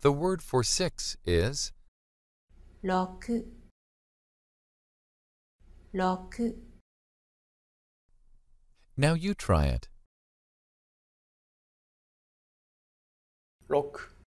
The word for six is Now you try it.